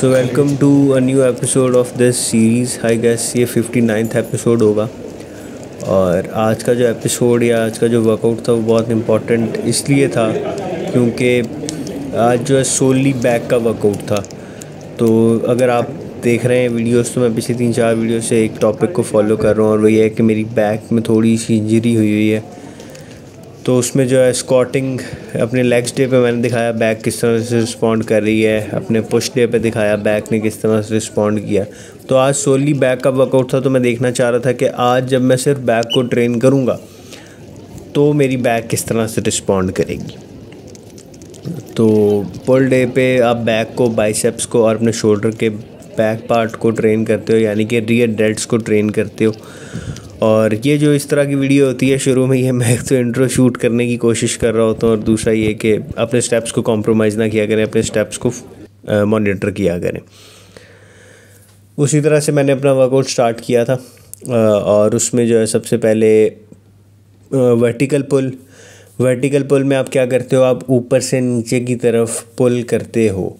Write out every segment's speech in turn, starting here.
so welcome to a new episode of this series I guess ये fifty ninth episode होगा और आज का जो एपिसोड या आज का जो वर्कआउट था वो बहुत इम्पॉर्टेंट इसलिए था क्योंकि आज जो है सोली बैक का वर्कआउट था तो अगर आप देख रहे हैं वीडियोस तो मैं पिछले तीन चार वीडियो से एक टॉपिक को फॉलो कर रहा हूँ और वो ये है कि मेरी बैक में थोड़ी सी इंजरी हुई हुई है तो उसमें जो है स्कॉटिंग अपने लेग्स डे पे मैंने दिखाया बैक किस तरह से रिस्पॉन्ड कर रही है अपने पुश डे पे दिखाया बैक ने किस तरह से रिस्पॉन्ड किया तो आज सोली बैक का वर्कआउट था तो मैं देखना चाह रहा था कि आज जब मैं सिर्फ बैक को ट्रेन करूँगा तो मेरी बैक किस तरह से रिस्पॉन्ड करेगी तो पुल डे पे आप बैक को बाइसेप्स को और अपने शोल्डर के बैक पार्ट को ट्रेन करते हो यानी कि रियर डेड्स को ट्रेन करते हो और ये जो इस तरह की वीडियो होती है शुरू में ये मैं तो इंट्रो शूट करने की कोशिश कर रहा होता हूँ और दूसरा ये कि अपने स्टेप्स को कॉम्प्रोमाइज़ ना किया करें अपने स्टेप्स को मॉनिटर किया करें उसी तरह से मैंने अपना वर्कआउट स्टार्ट किया था और उसमें जो है सबसे पहले वर्टिकल पुल वर्टिकल पुल में आप क्या करते हो आप ऊपर से नीचे की तरफ पुल करते हो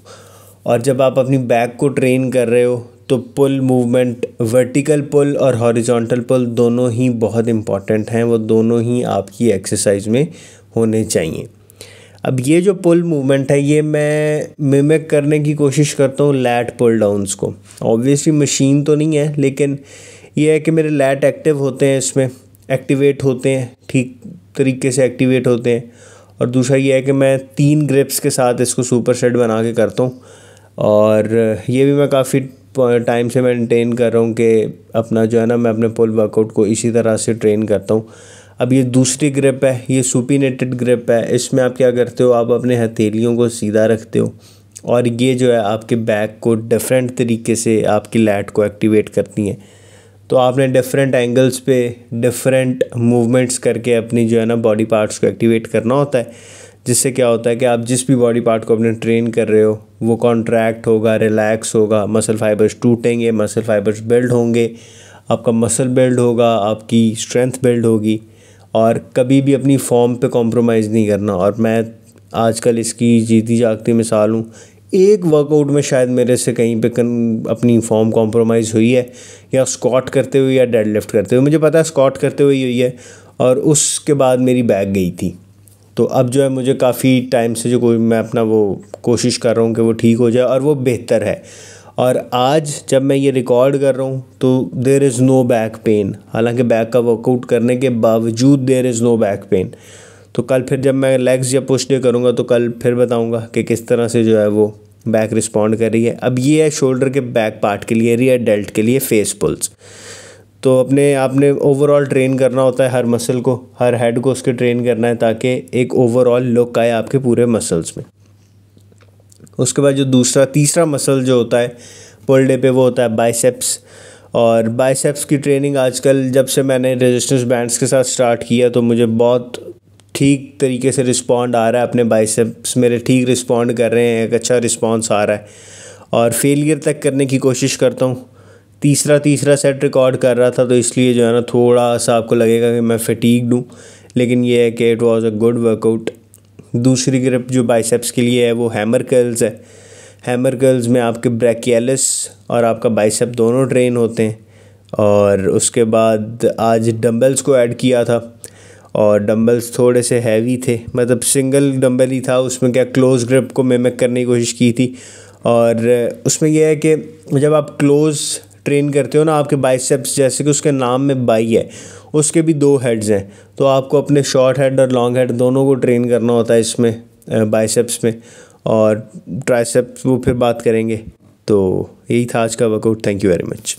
और जब आप अपनी बैक को ट्रेन कर रहे हो तो पुल मूवमेंट वर्टिकल पुल और हॉरिजॉन्टल पुल दोनों ही बहुत इम्पॉर्टेंट हैं वो दोनों ही आपकी एक्सरसाइज में होने चाहिए अब ये जो पुल मूवमेंट है ये मैं मिमिक करने की कोशिश करता हूँ लैट पुल डाउनस को ऑब्वियसली मशीन तो नहीं है लेकिन ये है कि मेरे लैट एक्टिव होते हैं इसमें एक्टिवेट होते हैं ठीक तरीके से एक्टिवेट होते हैं और दूसरा ये है कि मैं तीन ग्रिप्स के साथ इसको सुपर सेट बना के करता हूँ और ये भी मैं काफ़ी टाइम से मेंटेन कर रहा हूँ कि अपना जो है ना मैं अपने पुल वर्कआउट को इसी तरह से ट्रेन करता हूँ अब ये दूसरी ग्रिप है ये सुपिनेटेड ग्रिप है इसमें आप क्या करते हो आप अपने हथेलियों को सीधा रखते हो और ये जो है आपके बैक को डिफरेंट तरीके से आपकी लैट को एक्टिवेट करती है तो आपने डिफरेंट एंगल्स पे डिफरेंट मूवमेंट्स करके अपनी जो है ना बॉडी पार्ट्स को एक्टिवेट करना होता है जिससे क्या होता है कि आप जिस भी बॉडी पार्ट को अपने ट्रेन कर रहे हो वो कॉन्ट्रैक्ट होगा रिलैक्स होगा मसल फाइबर्स टूटेंगे मसल फाइबर्स बिल्ड होंगे आपका मसल बिल्ड होगा आपकी स्ट्रेंथ बिल्ड होगी और कभी भी अपनी फॉर्म पे कॉम्प्रोमाइज़ नहीं करना और मैं आजकल इसकी जीती जागती मिसाल हूँ एक वर्कआउट में शायद मेरे से कहीं पे कन, अपनी फॉर्म कॉम्प्रोमाइज़ हुई है या स्कॉट करते हुए या डेडलिफ्ट करते हुए मुझे पता है स्कॉट करते हुए ही हुई है और उसके बाद मेरी बैग गई थी तो अब जो है मुझे काफ़ी टाइम से जो कोई मैं अपना वो कोशिश कर रहा हूँ कि वो ठीक हो जाए और वो बेहतर है और आज जब मैं ये रिकॉर्ड कर रहा हूँ तो there is no back pain हालांकि बैक का वर्कआउट करने के बावजूद there is no back pain तो कल फिर जब मैं लेग्स या पुश डे करूँगा तो कल फिर बताऊँगा कि किस तरह से जो है वो बैक रिस्पॉन्ड कर रही है अब ये है शोल्डर के बैक पार्ट के लिए रियर डेल्ट के लिए फेस पुल्स तो अपने आपने ओवरऑल ट्रेन करना होता है हर मसल को हर हेड को उसके ट्रेन करना है ताकि एक ओवरऑल लुक आए आपके पूरे मसल्स में उसके बाद जो दूसरा तीसरा मसल जो होता है पर डे पे वो होता है बाइसेप्स और बाइसेप्स की ट्रेनिंग आजकल जब से मैंने रेजिस्टेंस बैंड्स के साथ स्टार्ट किया तो मुझे बहुत ठीक तरीके से रिस्पॉन्ड आ रहा है अपने बाइसेप्स मेरे ठीक रिस्पॉन्ड कर रहे हैं एक अच्छा रिस्पॉन्स आ रहा है और फेलियर तक करने की कोशिश करता हूँ तीसरा तीसरा सेट रिकॉर्ड कर रहा था तो इसलिए जो है ना थोड़ा सा आपको लगेगा कि मैं फ़टीक हूँ लेकिन ये है कि it was a good workout दूसरी ग्रिप जो बाइसेप्स के लिए है वो हैमर कर्ल्स है हैमर कर्ल्स में आपके ब्रैकियलिस और आपका बाइसेप दोनों ट्रेन होते हैं और उसके बाद आज डम्बल्स को ऐड किया था और डम्बल्स थोड़े से हैवी थे मतलब सिंगल डम्बल ही था उसमें क्या क्लोज़ ग्रिप को मेमक करने की कोशिश की थी और उसमें यह है कि जब आप क्लोज़ ट्रेन करते हो ना आपके बाइसेप्स जैसे कि उसके नाम में बाई है उसके भी दो हेड्स हैं तो आपको अपने शॉर्ट हेड और लॉन्ग हेड दोनों को ट्रेन करना होता है इसमें बाइसेप्स में और ट्राइसेप्स वो फिर बात करेंगे तो यही था आज का workout thank you very much